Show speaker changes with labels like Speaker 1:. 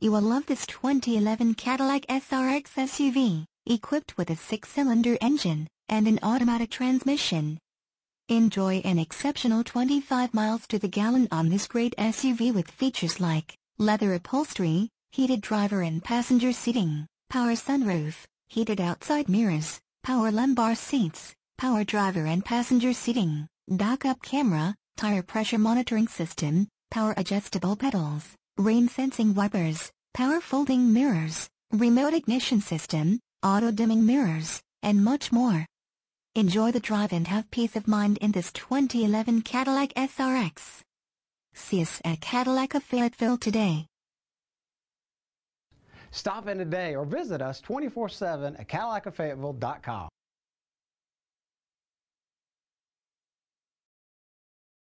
Speaker 1: You will love this 2011 Cadillac SRX SUV, equipped with a six-cylinder engine and an automatic transmission. Enjoy an exceptional 25 miles to the gallon on this great SUV with features like leather upholstery, heated driver and passenger seating, power sunroof, heated outside mirrors, power lumbar seats, power driver and passenger seating, backup camera, tire pressure monitoring system, power adjustable pedals, rain sensing wipers, power folding mirrors, remote ignition system, auto-dimming mirrors, and much more. Enjoy the drive and have peace of mind in this 2011 Cadillac SRX. See us at Cadillac of Fayetteville today.
Speaker 2: Stop in today or visit us 24-7 at CadillacofFayetteville.com.